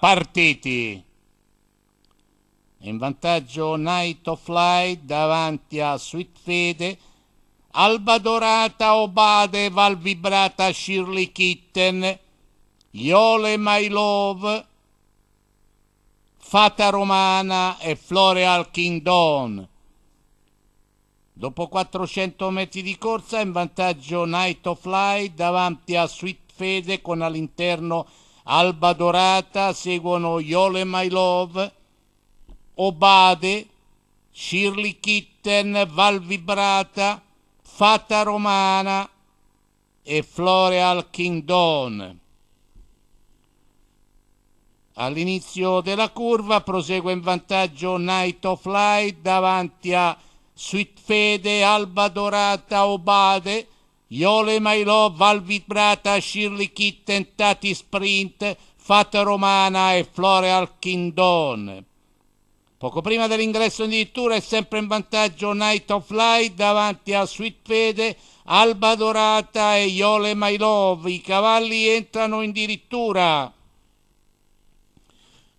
partiti. In vantaggio Night of Fly davanti a Sweet Fede, Alba Dorata Obade Valvibrata Shirley Kitten, Iole My Love, Fata Romana e Floreal Kingdom. Dopo 400 metri di corsa in vantaggio Night of Fly davanti a Sweet Fede con all'interno Alba Dorata, seguono Yole My Love, Obade, Shirley Kitten, Val Vibrata, Fata Romana e Floreal King Dawn. All'inizio della curva prosegue in vantaggio Night of Light davanti a Sweet Fede, Alba Dorata, Obade, Iole Mailò, Val Vibrata, Shirley Kit, Tentati Sprint, Fata Romana e Floreal Kindon. Poco prima dell'ingresso in dirittura è sempre in vantaggio Night of Light davanti a Sweet Fede, Alba Dorata e Iole Love. I cavalli entrano in dirittura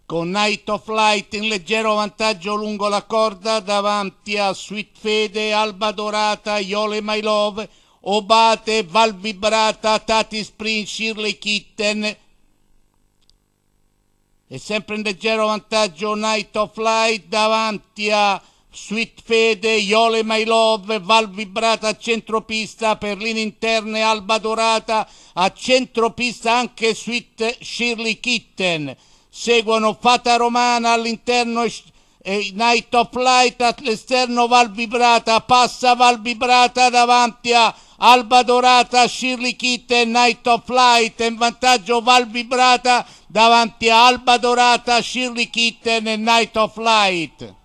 con Night of Light in leggero vantaggio lungo la corda davanti a Sweet Fede, Alba Dorata, Iole My Love, Obate, Val Vibrata, Tati Spring, Shirley Kitten. E sempre in leggero vantaggio Night of Light davanti a Sweet Fede, Iole My Love, Val Vibrata a centropista, Perline interne, Alba Dorata a centropista anche Sweet Shirley Kitten. Seguono Fata Romana all'interno e Night of Light all'esterno Vibrata, passa Val Vibrata davanti a Alba Dorata, Shirley Kitt e Night of Light, in vantaggio Val Vibrata davanti a Alba Dorata, Shirley Kitten e Night of Light.